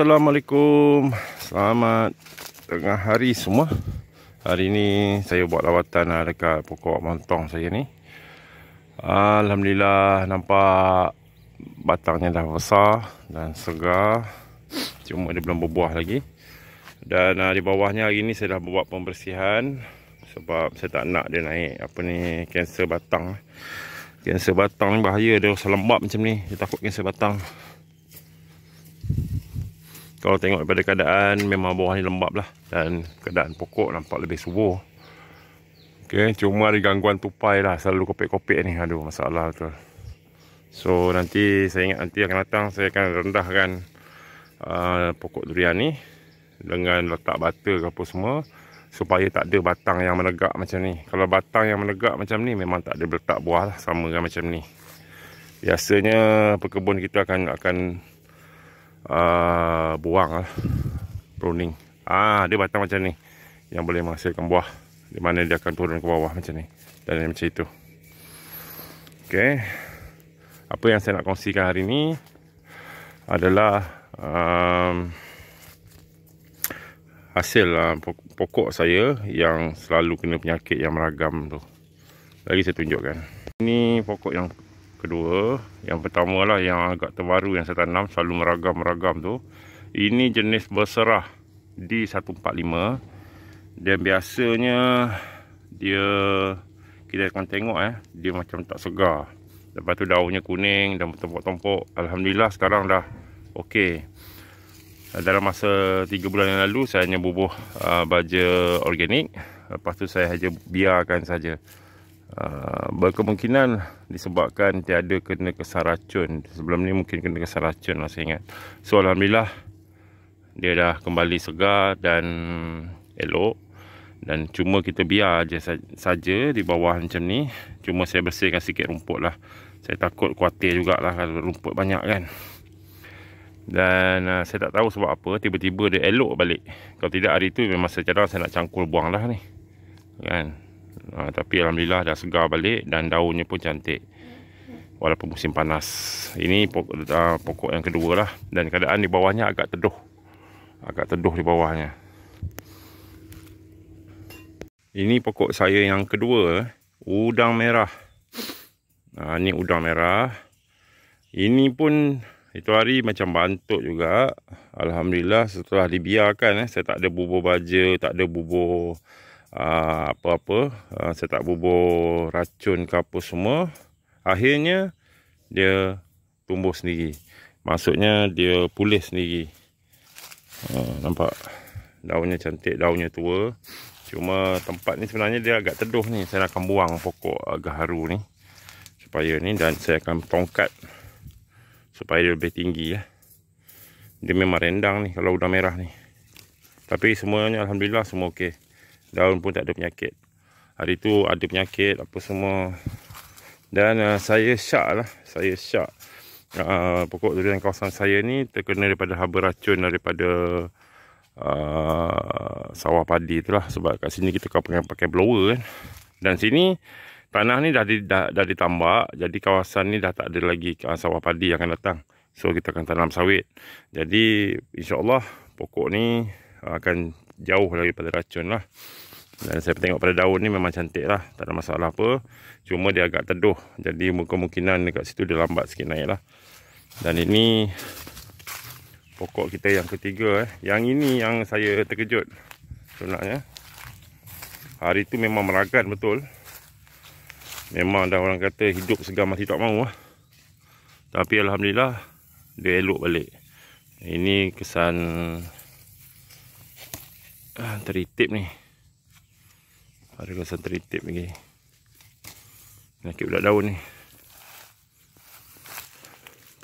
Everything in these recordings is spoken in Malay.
Assalamualaikum Selamat tengah hari semua Hari ni saya buat lawatan lah dekat pokok montong saya ni Alhamdulillah nampak batangnya dah besar dan segar Cuma dia belum berbuah lagi Dan ah, di bawahnya hari ni saya dah buat pembersihan Sebab saya tak nak dia naik apa ni kanser batang Kanser batang ni bahaya dia lembab macam ni Dia takut kanser batang kalau tengok daripada keadaan memang bawah ni lembap lah dan keadaan pokok nampak lebih subuh Okay, cuma ada gangguan tupai lah selalu kopek-kopek ni aduh masalah tu so nanti saya ingat nanti akan datang saya akan rendahkan uh, pokok durian ni dengan letak butter ke apa semua supaya tak ada batang yang menegak macam ni kalau batang yang menegak macam ni memang tak ada letak buah lah sama dengan macam ni biasanya perkebun kita akan akan Ah, buang lah. pruning ah dia batang macam ni yang boleh menghasilkan buah di mana dia akan turun ke bawah macam ni dan macam itu okey apa yang saya nak kongsikan hari ni adalah um, hasil uh, pokok saya yang selalu kena penyakit yang meragam tu lagi saya tunjukkan ini pokok yang kedua yang pertama lah yang agak terbaru yang saya tanam selalu meragam-meragam tu ini jenis berserah D145 dan biasanya dia kita akan tengok eh dia macam tak segar lepas tu daunnya kuning dan tempok-tempok Alhamdulillah sekarang dah ok dalam masa 3 bulan yang lalu saya hanya bubuh uh, baja organik lepas tu saya hanya biarkan saja Ah, berkemungkinan disebabkan tiada kena kesan racun sebelum ni mungkin kena kesan racun lah saya ingat so Alhamdulillah dia dah kembali segar dan elok dan cuma kita biar je saja di bawah macam ni cuma saya bersihkan sikit rumput lah saya takut kuatir jugalah kalau rumput banyak kan dan uh, saya tak tahu sebab apa tiba-tiba dia elok balik kalau tidak hari tu memang secara saya nak cangkul buang lah ni kan Ha, tapi Alhamdulillah dah segar balik dan daunnya pun cantik. Walaupun musim panas. Ini pokok, uh, ah, pokok yang kedua lah. Dan keadaan di bawahnya agak teduh. Agak teduh di bawahnya. Ini pokok saya yang kedua. Eh. Udang merah. Ha, ini udang merah. Ini pun itu hari macam bantuk juga. Alhamdulillah setelah dibiarkan. Eh, saya tak ada bubur baja. Tak ada bubur... Ah, apa-apa ah, saya tak bubur racun ke apa semua akhirnya dia tumbuh sendiri maksudnya dia pulih sendiri ah, nampak daunnya cantik daunnya tua cuma tempat ni sebenarnya dia agak teduh ni saya akan buang pokok agak haru ni supaya ni dan saya akan tongkat supaya dia lebih tinggi ya. dia memang rendang ni kalau udah merah ni tapi semuanya Alhamdulillah semua okey. Daun pun tak ada penyakit. Hari tu ada penyakit apa semua. Dan uh, saya syak lah. Saya syak. Uh, pokok durian kawasan saya ni terkena daripada haba racun daripada uh, sawah padi tu lah. Sebab kat sini kita kau pengen pakai blower kan. Dan sini tanah ni dah, di, dah, dah ditambak. Jadi kawasan ni dah tak ada lagi uh, sawah padi yang akan datang. So kita akan tanam sawit. Jadi insyaAllah pokok ni akan jauh lagi pada racun lah. Dan saya tengok pada daun ni memang cantik lah. Tak ada masalah apa. Cuma dia agak teduh. Jadi kemungkinan dekat situ dia lambat sikit naik lah. Dan ini pokok kita yang ketiga eh. Yang ini yang saya terkejut sebenarnya. Hari tu memang meragat betul. Memang dah orang kata hidup segar masih tak mahu lah. Tapi Alhamdulillah dia elok balik. Ini kesan Ah, teritip ni ada kawasan teritip lagi nakit pula daun ni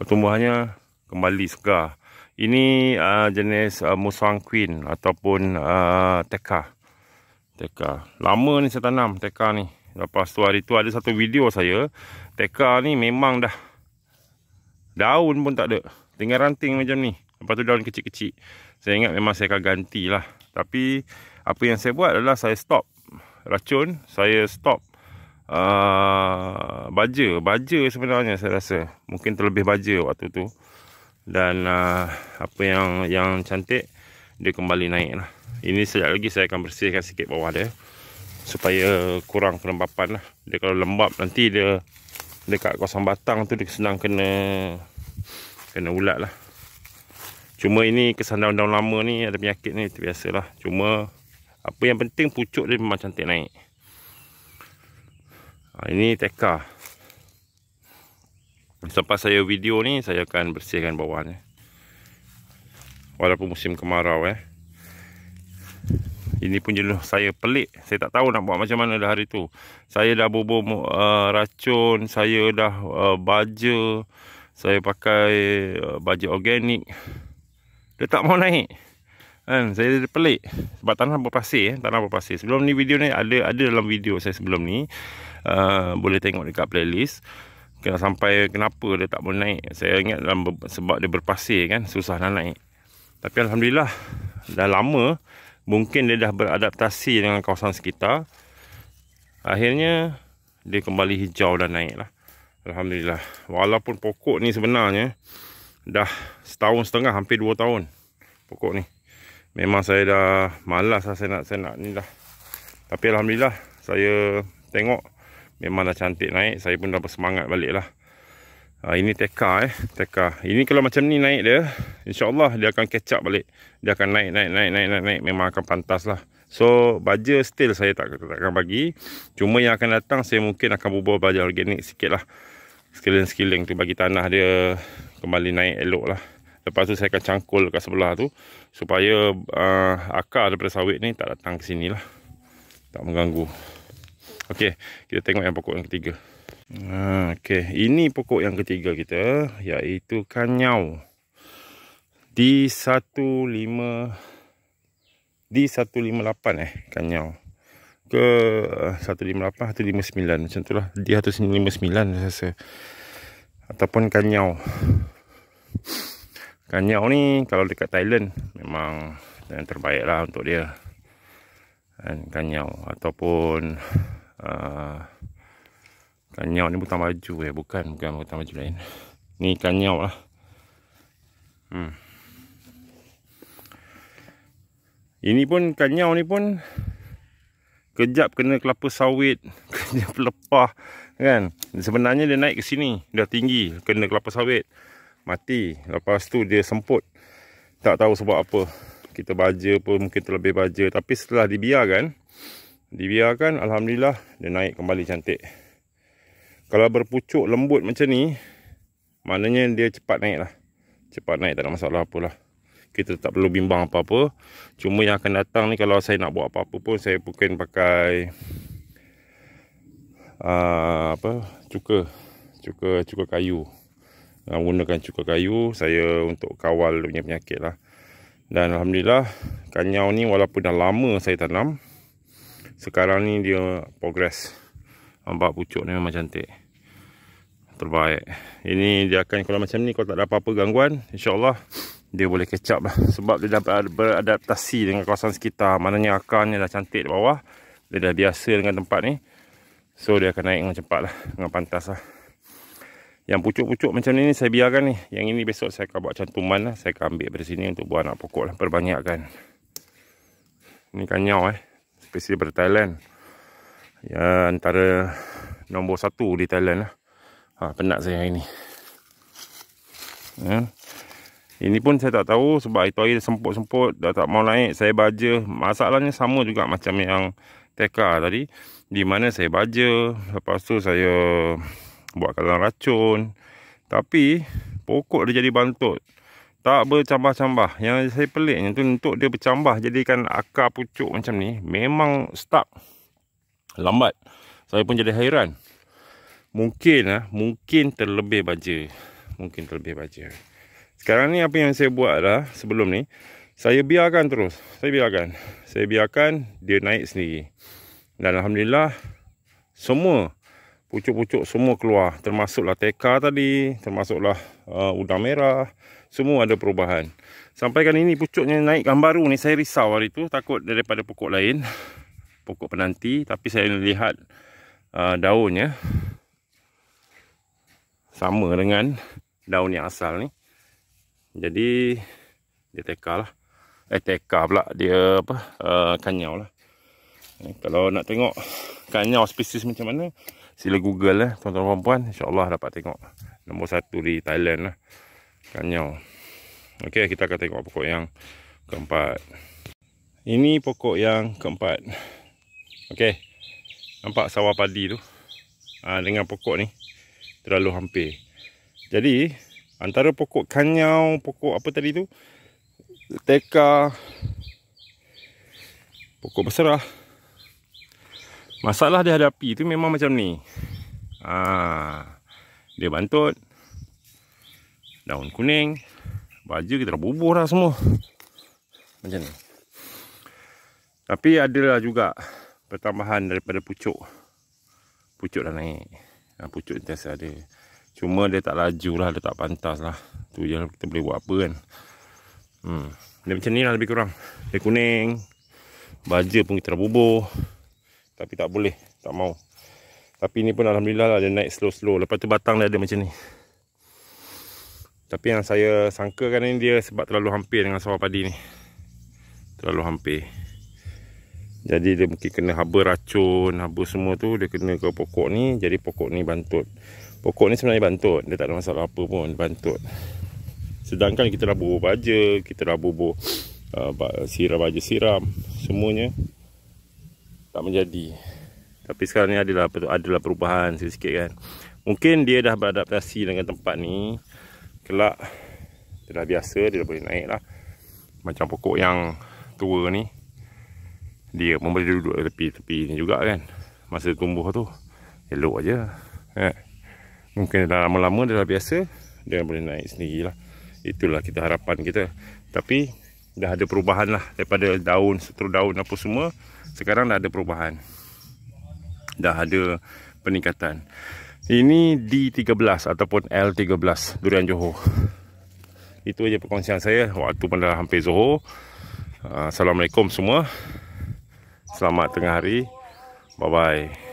pertumbuhannya kembali segar ini uh, jenis uh, ah, musang queen ataupun uh, teka teka lama ni saya tanam teka ni lepas tu hari tu ada satu video saya teka ni memang dah daun pun tak ada tinggal ranting macam ni lepas tu daun kecil-kecil saya ingat memang saya akan lah, Tapi apa yang saya buat adalah saya stop racun, saya stop uh, baja, baja sebenarnya saya rasa. Mungkin terlebih baja waktu tu. Dan uh, apa yang yang cantik dia kembali naik lah. Ini sekejap lagi saya akan bersihkan sikit bawah dia supaya kurang kelembapan lah. Dia kalau lembab nanti dia dekat kawasan batang tu dia senang kena kena ulat lah. Cuma ini kesan daun-daun lama ni ada penyakit ni biasalah. Cuma apa yang penting pucuk dia memang cantik naik. Ha, ini teka. Selepas saya video ni saya akan bersihkan bawahnya. Walaupun musim kemarau eh. Ini pun jenuh saya pelik. Saya tak tahu nak buat macam mana dah hari tu. Saya dah bubur uh, racun. Saya dah uh, baja. Saya pakai uh, baja organik dia tak mau naik kan saya jadi pelik sebab tanah berpasir eh, tanah berpasir sebelum ni video ni ada ada dalam video saya sebelum ni uh, boleh tengok dekat playlist kena sampai kenapa dia tak boleh naik saya ingat dalam sebab dia berpasir kan susah nak naik tapi alhamdulillah dah lama mungkin dia dah beradaptasi dengan kawasan sekitar akhirnya dia kembali hijau dan naiklah alhamdulillah walaupun pokok ni sebenarnya dah setahun setengah hampir dua tahun pokok ni memang saya dah malas lah saya nak saya nak ni dah tapi alhamdulillah saya tengok memang dah cantik naik saya pun dah bersemangat balik lah ha, ini teka eh teka ini kalau macam ni naik dia insyaallah dia akan catch up balik dia akan naik naik naik naik naik, naik. memang akan pantas lah So baja still saya tak, tak, tak akan bagi Cuma yang akan datang saya mungkin akan berubah baja organik sikit lah Sekiling-sekiling tu bagi tanah dia kembali naik elok lah. Lepas tu saya akan cangkul kat sebelah tu. Supaya uh, akar daripada sawit ni tak datang ke sini lah. Tak mengganggu. Okey, kita tengok yang pokok yang ketiga. Ha, ini pokok yang ketiga kita. Iaitu kanyau. D158 D158 eh, kanyau. Ke 158, eh, 159. Macam tu lah. D159 saya rasa. Ataupun Kanyau. Kanyau ni kalau dekat Thailand memang yang terbaik lah untuk dia. Dan kanyau ataupun uh, kanyau ni butang baju eh. Bukan, bukan butang baju lain. Ni kanyau lah. Hmm. Ini pun kanyau ni pun kejap kena kelapa sawit, kena pelepah kan. Sebenarnya dia naik ke sini, dah tinggi kena kelapa sawit mati lepas tu dia semput tak tahu sebab apa kita baja pun mungkin terlebih baja tapi setelah dibiarkan dibiarkan alhamdulillah dia naik kembali cantik kalau berpucuk lembut macam ni maknanya dia cepat naik lah cepat naik tak ada masalah apalah kita tak perlu bimbang apa-apa cuma yang akan datang ni kalau saya nak buat apa-apa pun saya bukan pakai uh, apa cuka cuka cuka kayu uh, gunakan cuka kayu saya untuk kawal punya penyakit lah dan Alhamdulillah kanyau ni walaupun dah lama saya tanam sekarang ni dia progres nampak pucuk ni memang cantik terbaik ini dia akan kalau macam ni kalau tak ada apa-apa gangguan insyaAllah dia boleh kecap lah sebab dia dapat beradaptasi dengan kawasan sekitar maknanya akarnya dah cantik di bawah dia dah biasa dengan tempat ni so dia akan naik dengan cepat lah dengan pantas lah yang pucuk-pucuk macam ni, ni saya biarkan ni. Yang ini besok saya akan buat cantuman lah. Saya akan ambil dari sini untuk buat anak pokok lah. Perbanyakkan. Ini kanyau eh. Spesies daripada Thailand. Ya antara nombor satu di Thailand lah. Ha, penat saya hari ni. Ya. Ini pun saya tak tahu sebab itu air semput-semput Dah tak mau naik. Saya baja. Masalahnya sama juga macam yang TK tadi. Di mana saya baja. Lepas tu saya buat kalang racun. Tapi pokok dia jadi bantut. Tak bercambah-cambah. Yang saya peliknya tu untuk dia bercambah jadikan akar pucuk macam ni memang stuck. Lambat. Saya pun jadi hairan. Mungkin ah, mungkin terlebih baja. Mungkin terlebih baja. Sekarang ni apa yang saya buat dah sebelum ni saya biarkan terus. Saya biarkan. Saya biarkan dia naik sendiri. Dan alhamdulillah semua pucuk-pucuk semua keluar termasuklah teka tadi termasuklah uh, udang merah semua ada perubahan sampaikan ini pucuknya naik gambar ni saya risau hari tu takut daripada pokok lain pokok penanti tapi saya lihat uh, daunnya sama dengan daun yang asal ni jadi dia teka lah eh teka pula dia apa uh, kanyau lah eh, kalau nak tengok kanyau species macam mana sila google lah tuan-tuan dan insyaallah dapat tengok nombor satu di Thailand lah kanyau okey kita akan tengok pokok yang keempat ini pokok yang keempat okey nampak sawah padi tu ha, dengan pokok ni terlalu hampir jadi antara pokok kanyau pokok apa tadi tu teka pokok berserah Masalah dia hadapi tu memang macam ni. Ha. Dia bantut. Daun kuning. Baju kita dah bubuh dah semua. Macam ni. Tapi lah juga pertambahan daripada pucuk. Pucuk dah naik. Ha, pucuk intensif lah ada. Cuma dia tak laju lah. Dia tak pantas lah. Tu je lah kita boleh buat apa kan. Hmm. Dia macam ni lah lebih kurang. Dia kuning. baju pun kita dah bubuh. Tapi tak boleh, tak mau. Tapi ni pun alhamdulillah lah dia naik slow-slow. Lepas tu batang dia ada macam ni. Tapi yang saya sangkakan ni dia sebab terlalu hampir dengan sawah padi ni. Terlalu hampir. Jadi dia mungkin kena haba racun, haba semua tu dia kena ke pokok ni, jadi pokok ni bantut. Pokok ni sebenarnya bantut, dia tak ada masalah apa pun, bantut. Sedangkan kita dah bubur baja, kita dah bubur uh, siram baja siram, semuanya tak menjadi. Tapi sekarang ni adalah adalah perubahan sikit-sikit kan. Mungkin dia dah beradaptasi dengan tempat ni. Kelak dia dah biasa dia dah boleh naik lah Macam pokok yang tua ni dia pun boleh duduk tepi-tepi ni juga kan. Masa tumbuh tu elok aja. Eh. Mungkin dah lama-lama dia dah biasa dia boleh naik sendirilah. Itulah kita harapan kita. Tapi dah ada perubahan lah daripada daun seterus daun apa semua sekarang dah ada perubahan dah ada peningkatan ini D13 ataupun L13 Durian Johor itu aja perkongsian saya waktu pada hampir Zohor ah, Assalamualaikum semua selamat tengah hari bye bye